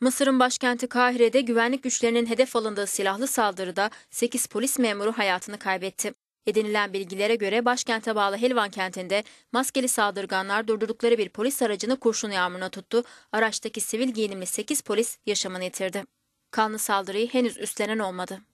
Mısır'ın başkenti Kahire'de güvenlik güçlerinin hedef alındığı silahlı saldırıda 8 polis memuru hayatını kaybetti. Edinilen bilgilere göre başkente bağlı Helvan kentinde maskeli saldırganlar durdurdukları bir polis aracını kurşun yağmuruna tuttu. Araçtaki sivil giyinimli 8 polis yaşamını yitirdi. Kanlı saldırıyı henüz üstlenen olmadı.